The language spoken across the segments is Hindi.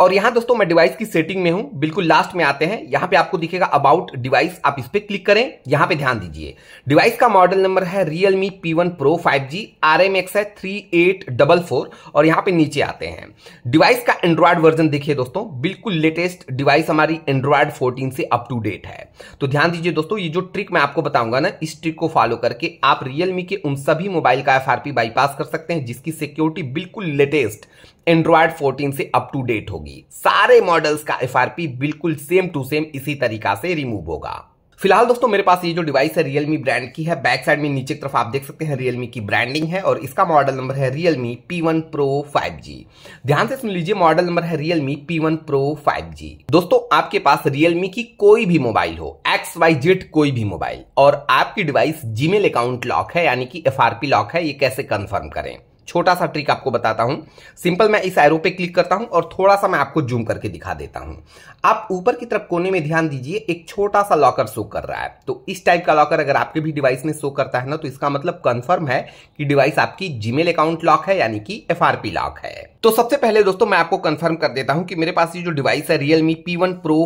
और यहां दोस्तों मैं डिवाइस की सेटिंग में हूं बिल्कुल लास्ट में आते हैं यहां पे आपको दिखेगा अबाउट डिवाइस आप इस पर क्लिक करें यहां पे ध्यान दीजिए डिवाइस का मॉडल नंबर है Realme P1 Pro 5G X है 3844 और यहां पे नीचे आते हैं डिवाइस का एंड्रॉयड वर्जन देखिए दोस्तों बिल्कुल लेटेस्ट डिवाइस हमारी एंड्रॉयड फोर्टीन से अप टू डेट है तो ध्यान दीजिए दोस्तों ये जो ट्रिक मैं आपको बताऊंगा ना इस ट्रिक को फॉलो करके आप रियलमी के उन सभी मोबाइल का एफ बाईपास कर सकते हैं जिसकी सिक्योरिटी बिल्कुल लेटेस्ट एंड्रॉयड 14 से अप टू डेट होगी सारे मॉडल्स का एफ बिल्कुल सेम टू सेम इसी तरीका से रिमूव होगा फिलहाल दोस्तों मेरे पास ये जो डिवाइस है रियलमी ब्रांड की है बैक साइड में नीचे की तरफ आप देख सकते हैं रियलमी की ब्रांडिंग है और इसका मॉडल नंबर है Realme P one pro five G ध्यान से सुन लीजिए मॉडल नंबर है Realme P one pro five G दोस्तों आपके पास रियलमी की कोई भी मोबाइल हो एक्स वाई जेड कोई भी मोबाइल और आपकी डिवाइस जीमेल अकाउंट लॉक है यानी कि एफ लॉक है ये कैसे कन्फर्म करें छोटा सा ट्रिक आपको बताता हूं सिंपल मैं इस एरो पे क्लिक करता हूं और थोड़ा सा मैं आपको जूम करके दिखा देता हूं आप ऊपर की तरफ कोने में ध्यान दीजिए एक छोटा सा लॉकर शो कर रहा है तो इस टाइप का लॉकर अगर आपके भी डिवाइस में शो करता है ना तो इसका मतलब कंफर्म है कि डिवाइस आपकी जीमेल अकाउंट लॉक है यानी कि एफ लॉक है तो सबसे पहले दोस्तों मैं आपको कंफर्म कर देता हूं कि मेरे पास ये जो डिवाइस है रियलमी पी वन प्रो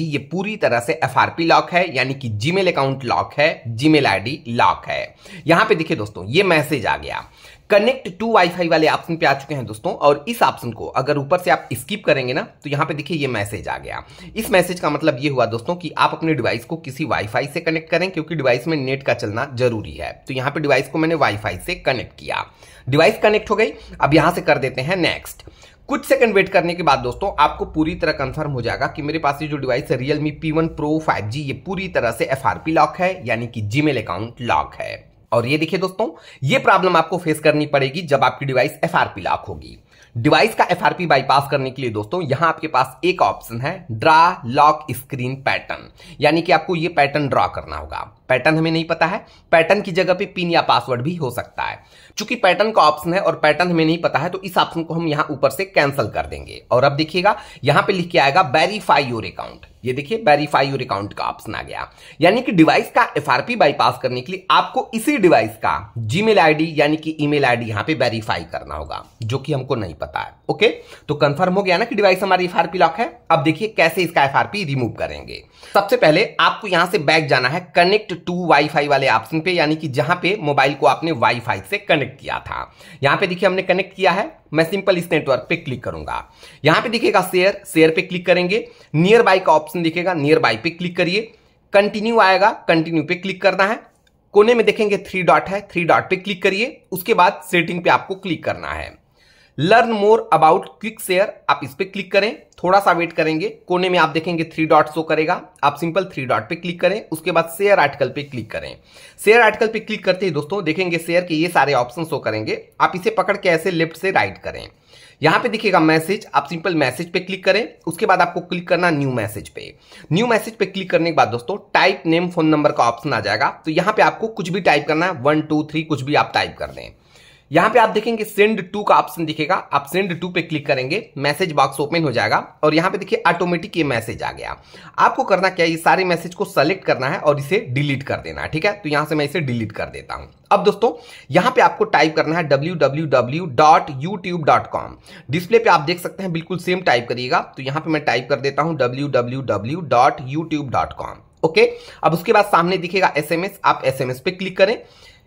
ये पूरी तरह से एफ लॉक है यानी कि जीमेल अकाउंट लॉक है जीमेल आईडी लॉक है यहां पे देखिए दोस्तों ये मैसेज आ गया कनेक्ट टू वाईफाई वाले ऑप्शन पे आ चुके हैं दोस्तों और इस ऑप्शन को अगर ऊपर से आप स्किप करेंगे ना तो यहाँ पे देखिए ये मैसेज आ गया इस मैसेज का मतलब ये हुआ दोस्तों कि आप अपने डिवाइस को किसी वाईफाई से कनेक्ट करें क्योंकि डिवाइस में नेट का चलना जरूरी है तो यहाँ पे डिवाइस को मैंने वाईफाई से कनेक्ट किया डिवाइस कनेक्ट हो गई अब यहां से कर देते हैं नेक्स्ट कुछ सेकंड वेट करने के बाद दोस्तों आपको पूरी तरह कंफर्म हो जाएगा कि मेरे पास ये जो डिवाइस है Realme P one pro five ये पूरी तरह से एफ लॉक है यानी कि जीमेल अकाउंट लॉक है और ये देखिए दोस्तों ये प्रॉब्लम आपको फेस करनी पड़ेगी जब आपकी डिवाइस एफ लॉक होगी डिवाइस का एफ बाईपास करने के लिए दोस्तों यहां आपके पास एक ऑप्शन है ड्रा लॉक स्क्रीन पैटर्न यानी कि आपको ये पैटर्न ड्रॉ करना होगा पैटर्न हमें नहीं पता है पैटर्न की जगह पे पिन या पासवर्ड भी हो सकता है चूंकि पैटर्न का ऑप्शन है और पैटर्न हमें नहीं पता है तो इस ऑप्शन को हम यहां ऊपर से कैंसिल कर देंगे और अब देखिएगा यहां पे लिख के आएगा वेरीफाई योर अकाउंट ये देखिए वेरीफाई योर अकाउंट का ऑप्शन आ गया यानी कि डिवाइस का एफआरपी बाईपास करने के लिए आपको इसी डिवाइस का जीमेल आईडी यानी कि ईमेल आईडी यहां पे वेरीफाई करना होगा जो कि हमको नहीं पता है ओके तो कंफर्म हो गया ना कि डिवाइस हमारी एफआरपी लॉक है अब देखिए कैसे इसका एफआरपी रिमूव करेंगे सबसे पहले आपको यहां से बैक जाना है कनेक्ट टू वाईफाई वाले ऑप्शन पे यानी कि जहां पे मोबाइल को आपने वाईफाई से कनेक्ट किया था यहां पे देखिए हमने कनेक्ट किया है मैं सिंपल इस नेटवर्क पे क्लिक करूंगा यहां पे दिखेगा शेयर शेयर पे क्लिक करेंगे नियर बाई का ऑप्शन दिखेगा नियर बाई पे क्लिक करिए कंटिन्यू आएगा कंटिन्यू पे क्लिक करना है कोने में देखेंगे थ्री डॉट है थ्री डॉट पे क्लिक करिए उसके बाद सेटिंग पे आपको क्लिक करना है learn more about quick share आप इस पर क्लिक करें थोड़ा सा वेट करेंगे कोने में आप देखेंगे थ्री डॉट शो करेगा आप सिंपल थ्री डॉट पे क्लिक करें उसके बाद शेयर आर्टिकल पे क्लिक करें शेयर आर्टिकल पे क्लिक करते ही दोस्तों देखेंगे शेयर के ये सारे ऑप्शन शो करेंगे आप इसे पकड़ के ऐसे लेफ्ट से राइट करें यहां पे देखिएगा मैसेज आप सिंपल मैसेज पे क्लिक करें उसके बाद आपको क्लिक करना न्यू मैसेज पे न्यू मैसेज पे क्लिक करने के बाद दोस्तों टाइप नेम फोन नंबर का ऑप्शन आ जाएगा तो यहां पे आपको कुछ भी टाइप करना है वन टू थ्री कुछ भी आप टाइप कर दें यहां पे आप देखेंगे सेंड टू का ऑप्शन दिखेगा आप सेंड टू पे क्लिक करेंगे मैसेज बॉक्स ओपन हो जाएगा और यहां पे देखिए ऑटोमेटिक ये मैसेज आ गया आपको करना क्या है ये सारे मैसेज को सेलेक्ट करना है और इसे डिलीट कर देना है ठीक है तो यहां से मैं इसे डिलीट कर देता हूं अब दोस्तों यहां पे आपको टाइप करना है डब्ल्यू डिस्प्ले पे आप देख सकते हैं बिल्कुल सेम टाइप करिएगा तो यहां पर मैं टाइप कर देता हूं डब्ल्यू ओके अब उसके बाद सामने दिखेगा एस आप एस पे क्लिक करें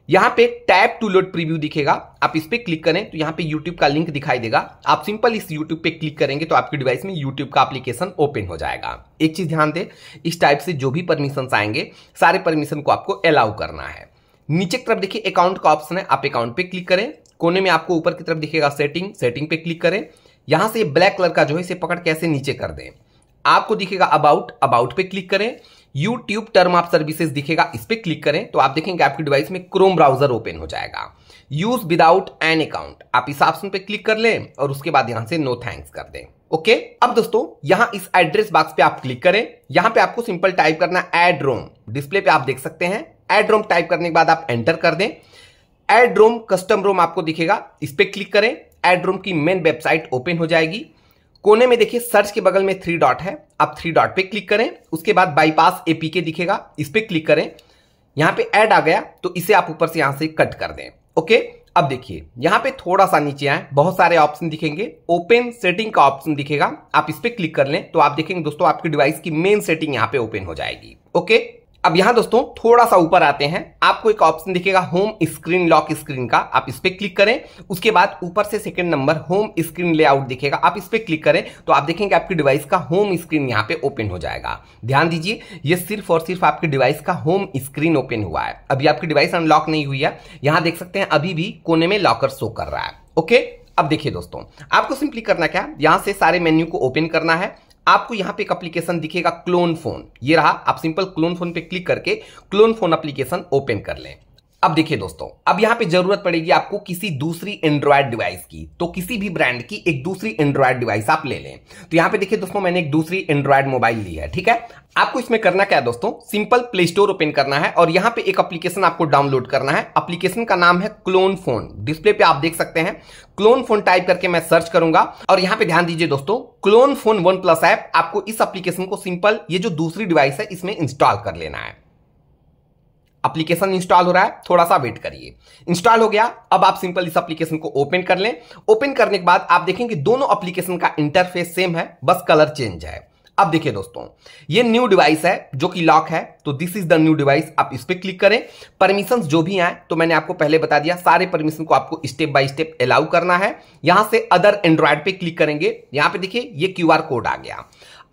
यहां पे टैप टू लोड प्रीव्यू दिखेगा आप इस पर क्लिक करें तो यहां पे YouTube का लिंक दिखाई देगा आप सिंपल इस YouTube पे क्लिक करेंगे तो आपके डिवाइस में YouTube का एप्लीकेशन ओपन हो जाएगा एक चीज ध्यान दें इस टाइप से जो भी परमिशन आएंगे सारे परमिशन को आपको अलाउ करना है नीचे की तरफ देखिए अकाउंट का ऑप्शन है आप अकाउंट पे क्लिक करें कोने में आपको ऊपर की तरफ दिखेगा सेटिंग सेटिंग पे क्लिक करें यहां से ब्लैक कलर का जो है इसे पकड़ कैसे नीचे कर दें आपको दिखेगा अबाउट अबाउट पे क्लिक करें YouTube टर्म ऑफ सर्विसेज दिखेगा इस पर क्लिक करें तो आप देखेंगे आपकी डिवाइस में क्रोम ब्राउजर ओपन हो जाएगा यूज विदाउट एन अकाउंट आप इस ऑप्शन पे क्लिक कर लें और उसके बाद यहां से नो थैंक्स कर दें ओके अब दोस्तों यहां इस एड्रेस बॉक्स पे आप क्लिक करें यहां पे आपको सिंपल टाइप करना एड रोम डिस्प्ले पे आप देख सकते हैं एड रोम टाइप करने के बाद आप एंटर कर दें एड रोम कस्टम रोम आपको दिखेगा इस पर क्लिक करें एड रोम की मेन वेबसाइट ओपन हो जाएगी कोने में देखिए सर्च के बगल में थ्री डॉट है आप थ्री डॉट पे क्लिक करें उसके बाद बाईपास एपीके दिखेगा इस पर क्लिक करें यहां पे ऐड आ गया तो इसे आप ऊपर से यहां से कट कर दें ओके अब देखिए यहां पे थोड़ा सा नीचे आए बहुत सारे ऑप्शन दिखेंगे ओपन सेटिंग का ऑप्शन दिखेगा आप इस पर क्लिक कर लें तो आप देखेंगे दोस्तों आपकी डिवाइस की मेन सेटिंग यहां पे ओपन हो जाएगी ओके अब यहां दोस्तों थोड़ा सा ऊपर आते हैं आपको एक ऑप्शन दिखेगा होम स्क्रीन लॉक स्क्रीन का आप इस पर क्लिक करें उसके बाद ऊपर से second number home screen layout दिखेगा आप इस पर क्लिक करें तो आप देखेंगे आपकी डिवाइस का होम स्क्रीन यहां पे ओपन हो जाएगा ध्यान दीजिए ये सिर्फ और सिर्फ आपकी डिवाइस का होम स्क्रीन ओपन हुआ है अभी आपकी डिवाइस अनलॉक नहीं हुई है यहां देख सकते हैं अभी भी कोने में लॉकर शो कर रहा है ओके अब देखिए दोस्तों आपको सिंपली करना क्या यहां से सारे मेन्यू को ओपन करना है आपको यहां पे एक एप्लीकेशन दिखेगा क्लोन फोन ये रहा आप सिंपल क्लोन फोन पे क्लिक करके क्लोन फोन एप्लीकेशन ओपन कर लें अब देखिए दोस्तों अब यहां पे जरूरत पड़ेगी आपको किसी दूसरी एंड्रॉयड डिवाइस की तो किसी भी ब्रांड की एक दूसरी एंड्रॉयड डिवाइस आप ले लें तो यहां पे देखिए दोस्तों मैंने एक दूसरी एंड्रॉयड मोबाइल ली है ठीक है आपको इसमें करना क्या है दोस्तों सिंपल प्ले स्टोर ओपन करना है और यहां पे एक एप्लीकेशन आपको डाउनलोड करना है एप्लीकेशन का नाम है क्लोन फोन डिस्प्ले पे आप देख सकते हैं क्लोन फोन टाइप करके मैं सर्च करूंगा और यहां पे ध्यान दीजिए दोस्तों clone phone OnePlus app आपको इस एप्लीकेशन को सिंपल ये जो दूसरी डिवाइस है इसमें इंस्टॉल कर लेना है एप्लीकेशन इंस्टॉल हो रहा है थोड़ा सा वेट करिए इंस्टॉल हो गया अब आप सिंपल इस एप्लीकेशन को ओपन कर लें ओपन करने के बाद आप देखेंगे दोनों एप्लीकेशन का इंटरफेस सेम है बस कलर चेंज है अब देखिए दोस्तों ये न्यू डिवाइस है जो कि लॉक है तो this is the new device आप इस पर क्लिक करें परमिशन जो भी आए तो मैंने आपको पहले बता दिया सारे परमिशन को आपको स्टेप बाय स्टेप अलाउ करना है यहां से अदर एंड्रॉयड पे क्लिक करेंगे यहां पे देखिए ये क्यूआर कोड आ गया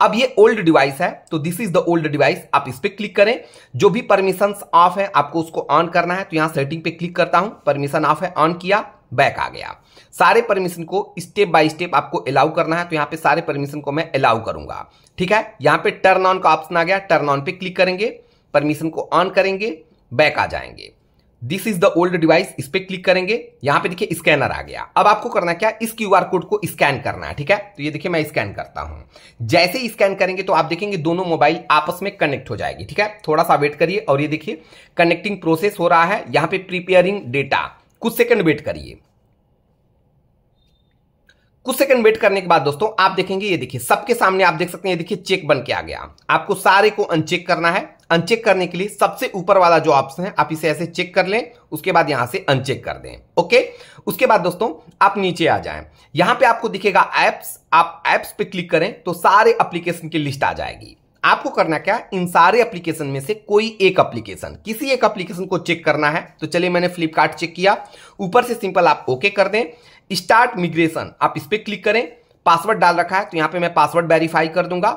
अब ये ओल्ड डिवाइस है तो this is the old device आप इस पर क्लिक करें जो भी परमिशन ऑफ है आपको उसको ऑन करना है तो यहां सेटिंग पे क्लिक करता हूं परमिशन ऑफ है ऑन किया बैक आ गया सारे परमिशन को स्टेप बाय स्टेप आपको अलाउ करना है तो यहां पे सारे परमिशन को मैं अलाउ करूंगा ठीक है यहां पे टर्न ऑन का ऑप्शन आ गया टर्न ऑन पे क्लिक करेंगे परमिशन को ऑन करेंगे बैक आ जाएंगे this is the old device इस पर क्लिक करेंगे यहां पे देखिए स्कैनर आ गया अब आपको करना क्या इस क्यू कोड को स्कैन करना है ठीक है तो ये देखिए मैं स्कैन करता हूं जैसे स्कैन करेंगे तो आप देखेंगे दोनों मोबाइल आपस में कनेक्ट हो जाएगी ठीक है थोड़ा सा वेट करिए और ये देखिए कनेक्टिंग प्रोसेस हो रहा है यहां पर प्रिपेयरिंग डेटा कुछ सेकंड वेट करिए कुछ सेकंड वेट करने के बाद दोस्तों आप देखेंगे ये देखिए सबके सामने आप देख सकते हैं ये देखिए चेक बन के आ गया आपको सारे को अनचेक करना है अनचेक करने के लिए सबसे ऊपर वाला जो ऑप्शन है आप इसे ऐसे चेक कर लें उसके बाद यहां से अनचेक कर दें ओके उसके बाद दोस्तों आप नीचे आ जाएं यहां पे आपको दिखेगा एप्स आप एप्स पे क्लिक करें तो सारे एप्लीकेशन की लिस्ट आ जाएगी आपको करना क्या इन सारे एप्लीकेशन में से कोई एक एप्लीकेशन किसी एक एप्लीकेशन को चेक करना है तो चलिए मैंने फ्लिपकार्ट चेक किया ऊपर से सिंपल आप ओके कर दें स्टार्ट मिग्रेशन आप इस पर क्लिक करें पासवर्ड डाल रखा है तो यहां पे मैं पासवर्ड वेरीफाई कर दूंगा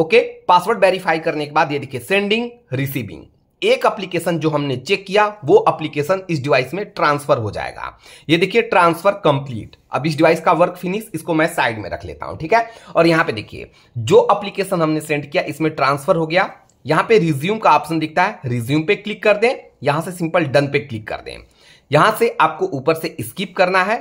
ओके पासवर्ड वेरीफाई करने के बाद ये देखिए सेंडिंग रिसीविंग एक एप्लीकेशन जो हमने चेक किया वो एप्लीकेशन इस डिवाइस में ट्रांसफर हो जाएगा ये देखिए ट्रांसफर कंप्लीट अब इस डिवाइस का वर्क फिनिश इसको मैं साइड में रख लेता हूं ठीक है और यहां पे देखिए जो एप्लीकेशन हमने सेंड किया इसमें ट्रांसफर हो गया यहां पे रिज्यूम का ऑप्शन दिखता है रिज्यूम पे क्लिक कर दें यहां से सिंपल डन पे क्लिक कर दें यहां से आपको ऊपर से स्किप करना है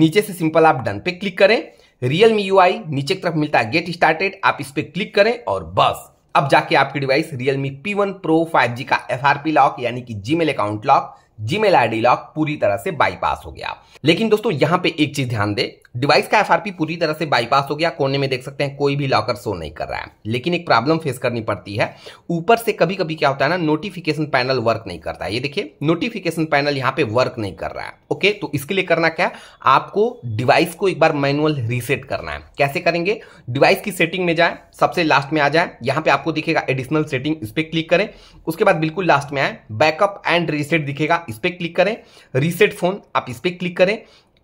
नीचे से सिंपल आप डन पे क्लिक करें रियल मी यू नीचे की तरफ मिलता है गेट स्टार्टेड आप इस पर क्लिक करें और बस अब जाके आपकी device Realme P one pro five G का एफ लॉक यानी कि Gmail account lock Gmail D lock पूरी तरह से बाईपास हो गया लेकिन दोस्तों यहाँ पे एक चीज ध्यान दे डिवाइस का एफआरपी पूरी तरह से बाईपास हो गया कोने में देख सकते हैं कोई भी लॉकर शो नहीं कर रहा है लेकिन एक प्रॉब्लम फेस करनी पड़ती है ऊपर से कभी कभी क्या होता है ना नोटिफिकेशन पैनल वर्क नहीं करता है ये देखिए नोटिफिकेशन पैनल यहाँ पे वर्क नहीं कर रहा है ओके तो इसके लिए करना क्या है आपको डिवाइस को एक बार मैनुअल रीसेट करना है कैसे करेंगे डिवाइस की सेटिंग में जाए सबसे लास्ट में आ जाए यहाँ पे आपको दिखेगा एडिशनल सेटिंग इस पर क्लिक करें उसके बाद बिल्कुल लास्ट में आए बैकअप एंड रीसेट दिखेगा इस पर क्लिक करें रीसेट फोन आप इस पर क्लिक करें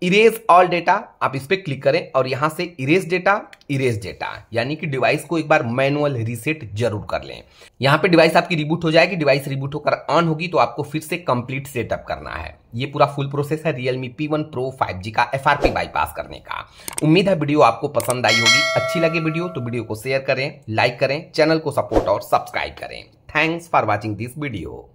इरेज ऑल डेटा आप इस पर क्लिक करें और यहां से इरेज डेटा इरेज डेटा यानी कि डिवाइस को एक बार मैनुअल रीसेट जरूर कर लें यहां पे डिवाइस आपकी रिबूट हो जाएगी डिवाइस रिबूट होकर ऑन होगी तो आपको फिर से कंप्लीट सेटअप करना है ये पूरा फुल प्रोसेस है Realme P one pro five G का एफ आर पी बाईपास करने का उम्मीद है वीडियो आपको पसंद आई होगी अच्छी लगे वीडियो तो वीडियो को शेयर करें लाइक करें चैनल को सपोर्ट और सब्सक्राइब करें thanks for watching this video